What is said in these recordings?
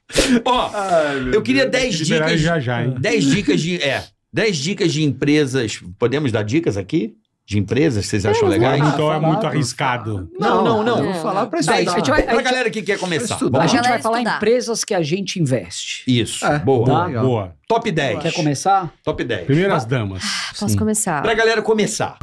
Ó, oh, eu queria 10 dicas. Já, já, hein? 10 dicas de. É. 10 dicas de empresas. Podemos dar dicas aqui? De empresas, vocês acham é, legais? Então é muito arriscado. Não, não, não. Vou falar para estudar. Dez, vai, pra galera que quer começar. A gente vai falar estudar. empresas que a gente investe. Isso. É. Boa. Tá? Boa. Top 10. Quer começar? Top 10. Primeiras damas. Ah, posso Sim. começar. Pra galera começar.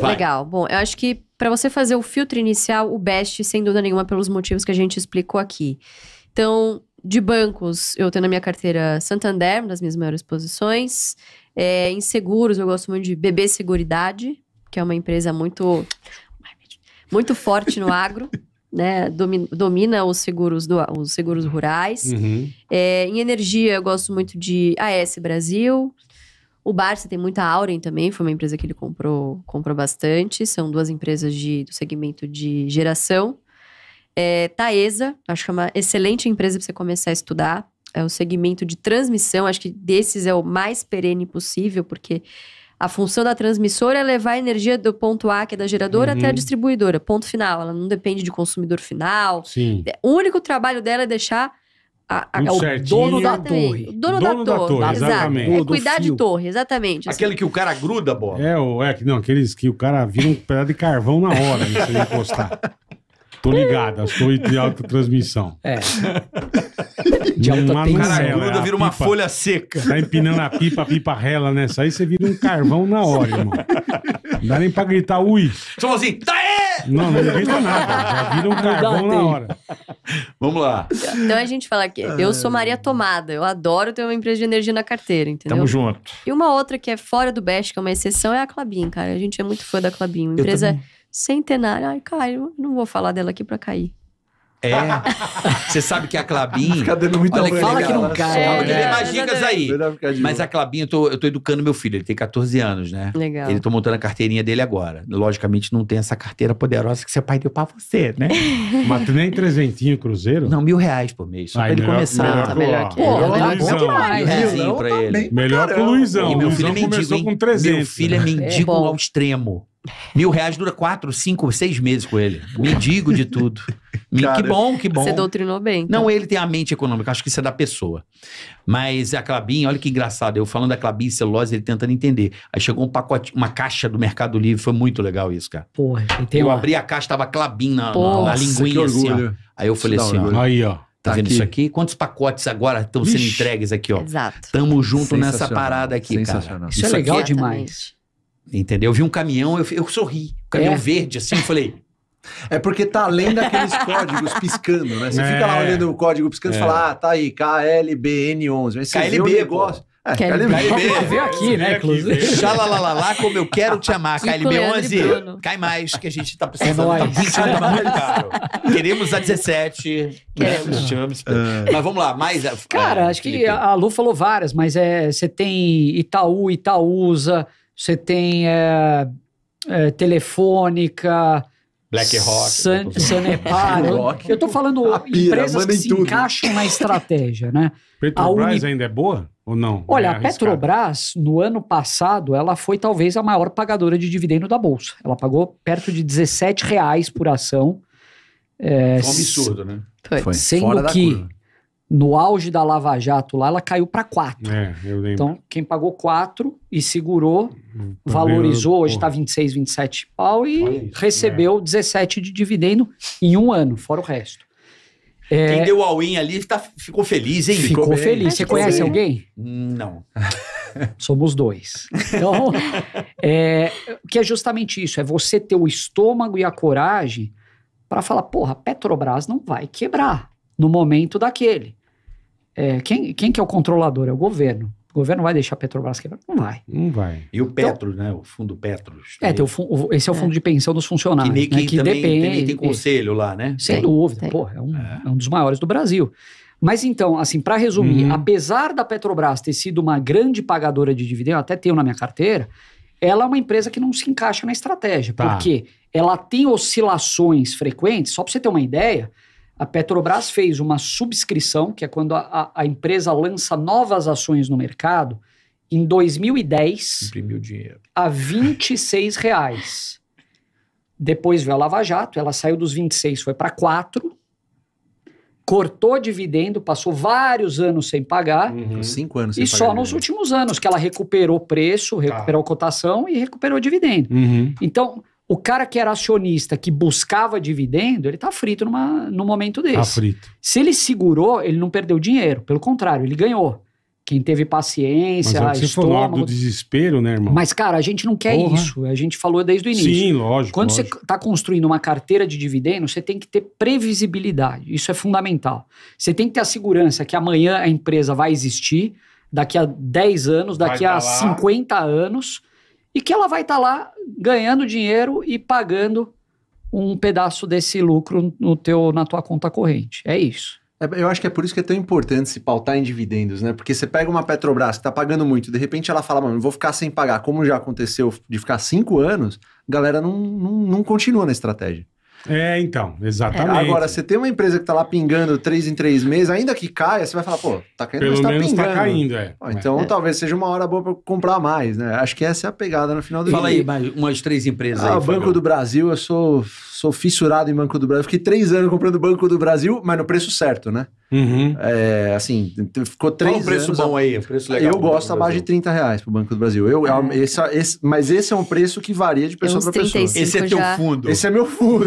Vai. Legal. Bom, eu acho que para você fazer o filtro inicial, o best, sem dúvida nenhuma, pelos motivos que a gente explicou aqui. Então, de bancos, eu tenho na minha carteira Santander, uma das minhas maiores posições. É, em seguros, eu gosto muito de BB Seguridade, que é uma empresa muito, muito forte no agro. Né, domina os seguros, do, os seguros rurais. Uhum. É, em energia, eu gosto muito de AS Brasil, o Barça tem muita Auren também, foi uma empresa que ele comprou, comprou bastante. São duas empresas de, do segmento de geração. É, Taesa, acho que é uma excelente empresa para você começar a estudar. É o um segmento de transmissão, acho que desses é o mais perene possível, porque a função da transmissora é levar a energia do ponto A, que é da geradora, uhum. até a uhum. distribuidora. Ponto final. Ela não depende de consumidor final. Sim. É, o único trabalho dela é deixar a, a, é o dono da torre. O dono, dono da, da, torre, exatamente. Exato. É cuidar de torre, exatamente. Aquele que o cara gruda, bola. É, o, é, não, aqueles que o cara vira um pedaço de carvão na hora, né, se ele encostar. Tô ligado, as torres de alta transmissão. É. De alta uma tensão. Cara, gruda, vira uma pipa, folha seca. Tá empinando a pipa, a pipa rela nessa. Aí você vira um carvão na hora, irmão. Não dá nem pra gritar, ui. Só assim, tá não, não inventa nada. Já vira um carvão na hora. Vamos lá. Então a gente fala aqui, eu sou Maria Tomada, eu adoro ter uma empresa de energia na carteira, entendeu? Tamo junto. E uma outra que é fora do Best, que é uma exceção, é a Clabin, cara. A gente é muito fã da Clabin. Uma empresa centenária. Ai, Caio, não vou falar dela aqui pra cair. É. Você sabe que a Clabin. Cadê muito Olha que legal. Fala que não cai. É, é, as dicas aí. Mas a Clabinha, eu tô, eu tô educando meu filho, ele tem 14 anos, né? Legal. Ele tô montando a carteirinha dele agora. Logicamente, não tem essa carteira poderosa que seu pai deu pra você, né? Mas tu nem trezentinho cruzeiro? Não, mil reais por mês. Só pra ele começar. Melhor, tá melhor que Pô, tá tá melhor que demais. Né? Tá melhor que o Luizão. E meu filho é mendigo. com 300. Meu filho é né? mendigo é ao extremo. Mil reais dura quatro, cinco, seis meses com ele. Mendigo de tudo. Cara, que bom, que bom. Você doutrinou bem. Então. Não, ele tem a mente econômica, acho que isso é da pessoa. Mas a Clabin, olha que engraçado, eu falando da Clabin celulose, ele tentando entender. Aí chegou um pacote, uma caixa do Mercado Livre, foi muito legal isso, cara. Porra, tem Eu abri a caixa, tava Clabin na, na, na linguinha, assim, ó. Aí eu falei assim, ó. Aí, ó. Tá, vendo tá aqui. isso aqui? Quantos pacotes agora estão sendo entregues aqui, ó? Exato. Tamo junto nessa parada aqui, cara. Isso, isso é legal é demais. Entendeu? Eu vi um caminhão, eu, eu sorri. Um caminhão é. verde, assim, eu falei, é porque tá além daqueles códigos piscando, né? Você é. fica lá é. olhando o código piscando e é. fala, ah, tá aí, KLBN11. KLB, vê o negócio... Pô. É, KLB. KLB. Veio aqui, né, inclusive. Xalalalala, como eu quero te amar. KLB11, cai mais, que a gente tá é precisando. É tá buscando caro. Queremos a 17. Queremos. Né? Uh. Mas vamos lá, mais... Cara, ah, acho Felipe. que a Lu falou várias, mas é, você tem Itaú, Itaúsa, você tem é, é, Telefônica... Black Rock. Sanepar. eu estou falando a pira, empresas que se tudo. encaixam na estratégia, né? Petrobras Uni... ainda é boa ou não? Olha, é a Petrobras, no ano passado, ela foi talvez a maior pagadora de dividendo da Bolsa. Ela pagou perto de 17 reais por ação. É, foi um absurdo, né? Foi. Sendo Fora que no auge da Lava Jato lá, ela caiu para quatro. É, eu lembro. Então, quem pagou quatro e segurou, hum, valorizou, hoje está 26, 27 pau e isso, recebeu é. 17 de dividendo em um ano, fora o resto. É, quem deu all-in ali tá, ficou feliz, hein? Ficou, ficou feliz. Você conhece bem. alguém? Não. Somos dois. Então, é, que é justamente isso: é você ter o estômago e a coragem para falar, porra, Petrobras não vai quebrar no momento daquele. É, quem, quem que é o controlador? É o governo. O governo vai deixar a Petrobras quebrar? Não vai. Não vai. E o Petro, então, né? O fundo Petros. É, o esse é o é. fundo é. de pensão dos funcionários. Que, que, né? que também, depende. Tem, tem conselho lá, né? Sem tem, dúvida. Tem. Porra, é um, é. é um dos maiores do Brasil. Mas então, assim, para resumir, uhum. apesar da Petrobras ter sido uma grande pagadora de dividendos, até tenho na minha carteira, ela é uma empresa que não se encaixa na estratégia. Tá. Porque ela tem oscilações frequentes, só para você ter uma ideia, a Petrobras fez uma subscrição, que é quando a, a empresa lança novas ações no mercado, em 2010. Imprimiu dinheiro. A 26 reais. Depois veio a Lava Jato, ela saiu dos 26, foi para 4. Cortou dividendo, passou vários anos sem pagar. Uhum. Cinco anos sem E só nos últimos anos que ela recuperou preço, tá. recuperou tá. cotação e recuperou dividendo. Uhum. Então, o cara que era acionista, que buscava dividendo, ele tá frito numa, num momento tá desse. Tá frito. Se ele segurou, ele não perdeu dinheiro. Pelo contrário, ele ganhou. Quem teve paciência, Mas é estômago... Você falou do desespero, né, irmão? Mas, cara, a gente não quer Porra. isso. A gente falou desde o início. Sim, lógico. Quando lógico. você está construindo uma carteira de dividendos, você tem que ter previsibilidade. Isso é fundamental. Você tem que ter a segurança que amanhã a empresa vai existir, daqui a 10 anos, daqui a tá lá. 50 anos e que ela vai estar tá lá ganhando dinheiro e pagando um pedaço desse lucro no teu, na tua conta corrente. É isso. É, eu acho que é por isso que é tão importante se pautar em dividendos, né? Porque você pega uma Petrobras que está pagando muito, de repente ela fala, mano, vou ficar sem pagar, como já aconteceu de ficar cinco anos, a galera não, não, não continua na estratégia. É, então, exatamente. É. Agora, você tem uma empresa que está lá pingando três em três meses, ainda que caia, você vai falar, pô, tá caindo, Pelo mas tá menos tá pingando. tá caindo, é. Pô, então, é. talvez seja uma hora boa para comprar mais, né? Acho que essa é a pegada no final do Fala dia. Fala aí mais umas três empresas ah, aí. Banco do Brasil, eu sou sou fissurado em Banco do Brasil. Fiquei três anos comprando Banco do Brasil, mas no preço certo, né? Uhum. É, assim, ficou três Qual o preço anos, bom aí? Preço legal eu gosto abaixo de 30 reais pro Banco do Brasil. Eu, é ah. esse, esse, mas esse é um preço que varia de pessoa para pessoa. Esse é já... teu fundo. Esse é meu fundo.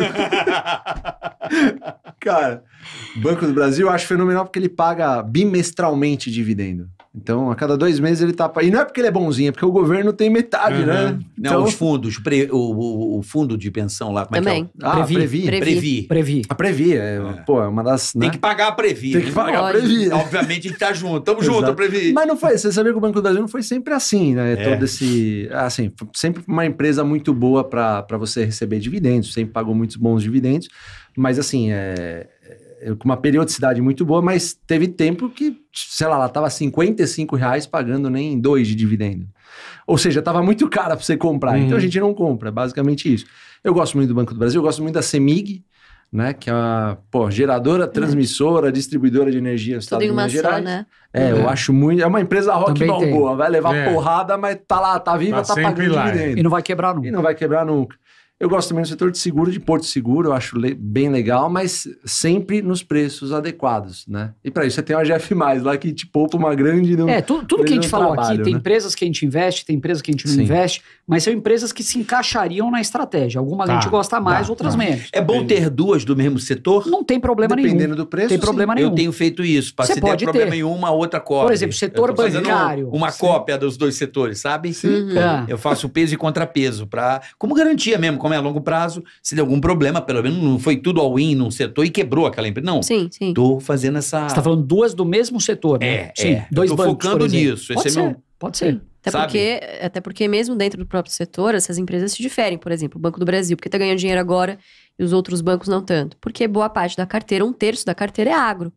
Cara, Banco do Brasil eu acho fenomenal porque ele paga bimestralmente dividendo. Então, a cada dois meses ele tá. E não é porque ele é bonzinho, é porque o governo tem metade, né? uhum. né? Então... Não, os fundos, pre... o, o, o, fundo de pensão lá, como é Também. que é? Ah, Previ. Previ. Previ. A Previ, é, é. pô, é uma das. Né? Tem que pagar a Previ. Tem né? que pagar a Previ. Obviamente a gente tá junto, tamo junto, a Previ. Mas não foi, você sabia que o Banco do Brasil não foi sempre assim, né? É. Todo esse. Assim, sempre uma empresa muito boa para você receber dividendos, sempre pagou muitos bons dividendos, mas assim, é com uma periodicidade muito boa, mas teve tempo que, sei lá, ela estava 55 reais pagando nem dois de dividendo. Ou seja, estava muito cara para você comprar. Uhum. Então a uhum. gente não compra, basicamente isso. Eu gosto muito do Banco do Brasil, eu gosto muito da CEMIG, né? Que é uma geradora, uhum. transmissora, uhum. distribuidora de energia no estado de Minas Gerais. né? É, uhum. eu acho muito. É uma empresa rock balboa, vai levar é. porrada, mas tá lá, tá viva, tá, tá pagando lá. É. dividendo. E não vai quebrar nunca. E não vai quebrar nunca. Eu gosto também do setor de seguro, de porto seguro, eu acho le bem legal, mas sempre nos preços adequados, né? E para isso você tem a GF+, lá que te poupa uma grande... Não, é, tudo tudo que a gente falou trabalho, aqui, tem né? empresas que a gente investe, tem empresas que a gente não Sim. investe, mas são empresas que se encaixariam na estratégia. Algumas tá, a gente tá, gosta mais, tá, outras tá. menos. É bom ter duas do mesmo setor? Não tem problema Dependendo nenhum. Dependendo do preço, tem problema nenhum. Eu tenho feito isso. Para se pode problema em uma, outra cópia. Por exemplo, setor bancário. Uma sim. cópia dos dois setores, sabe? Sim. É. Eu faço peso e contrapeso, pra, como garantia mesmo, como é a longo prazo, se der algum problema, pelo menos não foi tudo all-in num setor e quebrou aquela empresa. Não. Sim, sim. Tô fazendo essa. Você tá falando duas do mesmo setor, né? É, sim. É. Dois tô bancos, focando nisso. Pode Esse ser, é meu... pode ser. Até porque, até porque, mesmo dentro do próprio setor, essas empresas se diferem. Por exemplo, o Banco do Brasil, porque está ganhando dinheiro agora e os outros bancos não tanto? Porque boa parte da carteira, um terço da carteira é agro.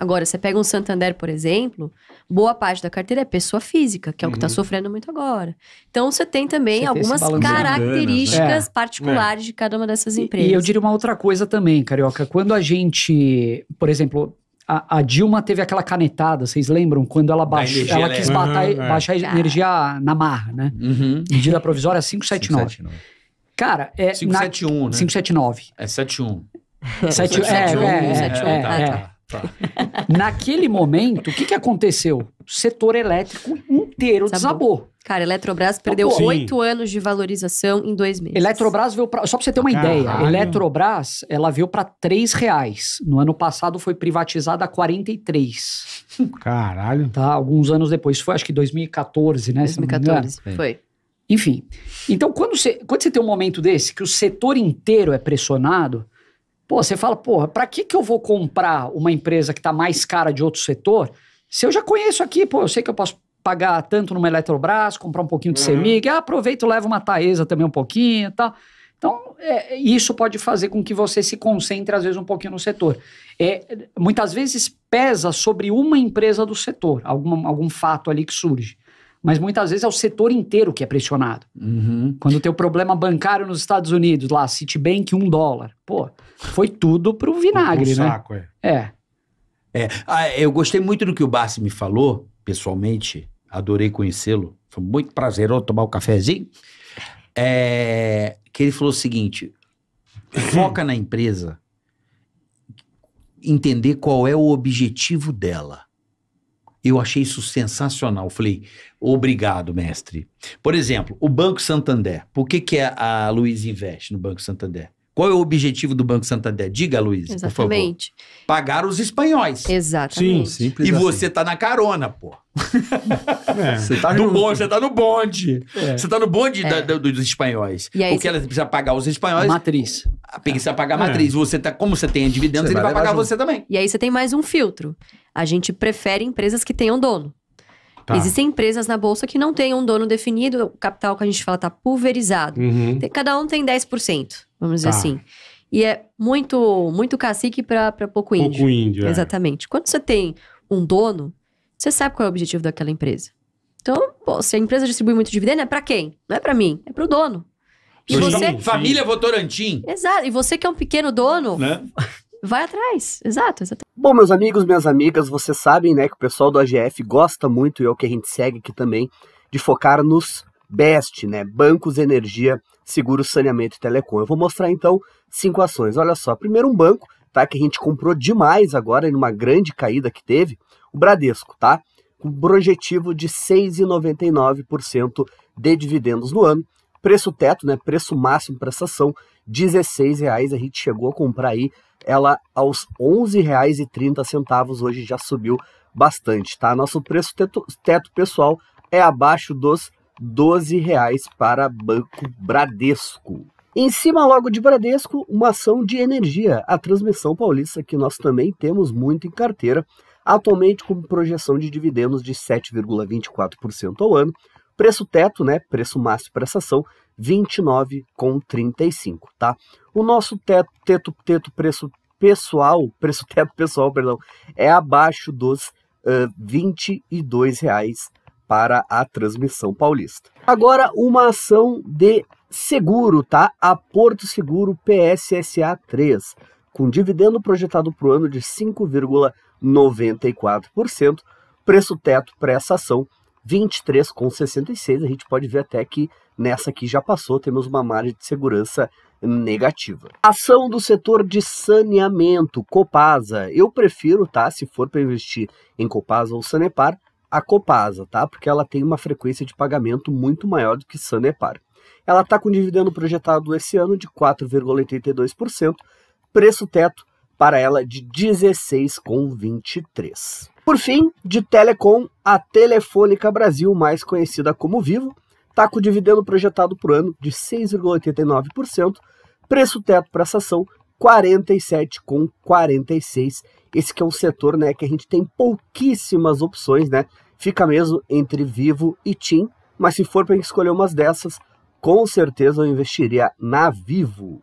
Agora, você pega um Santander, por exemplo, boa parte da carteira é pessoa física, que é o que está uhum. sofrendo muito agora. Então, você tem também você algumas tem né? características né? particulares é. de cada uma dessas empresas. E, e eu diria uma outra coisa também, Carioca. Quando a gente, por exemplo, a, Dilma teve aquela canetada, vocês lembram? Quando ela baixou, ela quis é. batar, uhum, é. baixar a tá. energia na marra, né? Uhum. Medida provisória 579. 579. Cara, é. 571, na, né? 579. É 71. 7, 7, é, 7, 1, é, 1, é, 7, 1, é, tá, é, tá. Tá. Naquele momento, o que, que aconteceu? O setor elétrico inteiro desabou. desabou. Cara, a Eletrobras perdeu oito anos de valorização em dois meses. Eletrobras veio Só para você ter uma Caralho. ideia, Eletrobras ela veio para três reais. No ano passado foi privatizada a 43. Caralho. Tá, alguns anos depois. Foi acho que 2014, né? 2014, é. foi. Enfim. Então, quando você, quando você tem um momento desse, que o setor inteiro é pressionado, Pô, você fala, porra, para que, que eu vou comprar uma empresa que está mais cara de outro setor se eu já conheço aqui, pô, eu sei que eu posso pagar tanto numa Eletrobras, comprar um pouquinho de uhum. CEMIG, ah, aproveito, levo uma Taesa também um pouquinho e tal. Então, é, isso pode fazer com que você se concentre, às vezes, um pouquinho no setor. É, muitas vezes pesa sobre uma empresa do setor, algum algum fato ali que surge mas muitas vezes é o setor inteiro que é pressionado. Uhum. Quando tem o problema bancário nos Estados Unidos, lá, Citibank, um dólar. Pô, foi tudo pro vinagre, pro né? é. É. é. Ah, eu gostei muito do que o Bassi me falou, pessoalmente. Adorei conhecê-lo. Foi muito prazeroso tomar o um cafezinho. É, que ele falou o seguinte: foca na empresa, entender qual é o objetivo dela. Eu achei isso sensacional. Falei, obrigado, mestre. Por exemplo, o Banco Santander. Por que, que a Luiz investe no Banco Santander? Qual é o objetivo do Banco Santander? Diga, Luiz, por favor. Pagar os espanhóis. Exatamente. Sim, simples E assim. você tá na carona, pô. É. Você tá no bonde, você tá no bonde. É. Você tá no bonde é. da, dos espanhóis. E aí, porque você... ela precisa pagar os espanhóis. A matriz. Ah, precisa é. pagar a matriz. É. Você tá, como você tem dividendos, você ele vai, vai pagar junto. você também. E aí você tem mais um filtro. A gente prefere empresas que tenham dono. Tá. Existem empresas na bolsa que não têm um dono definido, o capital que a gente fala está pulverizado. Uhum. Cada um tem 10%, vamos tá. dizer assim. E é muito muito cacique para pouco índio. Pouco índio. É. Exatamente. É. Quando você tem um dono, você sabe qual é o objetivo daquela empresa. Então, pô, se a empresa distribui muito dividendo, é para quem? Não é para mim, é para o dono. E Sim. você... Família Votorantim. Exato. E você que é um pequeno dono, né? vai atrás. Exato, exatamente. Bom, meus amigos, minhas amigas, vocês sabem, né, que o pessoal do AGF gosta muito e é o que a gente segue aqui também de focar nos BEST, né, bancos, energia, seguro, saneamento e telecom. Eu vou mostrar então cinco ações. Olha só, primeiro um banco, tá, que a gente comprou demais agora numa grande caída que teve, o Bradesco, tá? Com um projetivo de 6,99% de dividendos no ano. Preço teto, né? Preço máximo para essa ação, R$16,00. A gente chegou a comprar aí ela aos R$11,30. Hoje já subiu bastante, tá? Nosso preço teto, teto pessoal é abaixo dos R$12,00 para Banco Bradesco. Em cima logo de Bradesco, uma ação de energia, a transmissão paulista que nós também temos muito em carteira, atualmente com projeção de dividendos de 7,24% ao ano, Preço teto, né? Preço máximo para essa ação, 29,35, tá? O nosso teto, teto, teto, preço pessoal, preço teto pessoal, perdão, é abaixo dos uh, 22 reais para a transmissão paulista. Agora, uma ação de seguro, tá? A Porto Seguro PSSA 3, com dividendo projetado para o ano de 5,94%, preço teto para essa ação 23,66. A gente pode ver até que nessa aqui já passou, temos uma margem de segurança negativa. Ação do setor de saneamento, Copasa. Eu prefiro, tá, se for para investir em Copasa ou Sanepar, a Copasa, tá? Porque ela tem uma frequência de pagamento muito maior do que Sanepar. Ela está com dividendo projetado esse ano de 4,82%, preço teto para ela de 16,23. Por fim, de Telecom a Telefônica Brasil, mais conhecida como Vivo, está com dividendo projetado por ano de 6,89%, preço teto para essa ação 47,46. Esse que é um setor né, que a gente tem pouquíssimas opções, né? Fica mesmo entre Vivo e TIM, mas se for para escolher umas dessas, com certeza eu investiria na Vivo.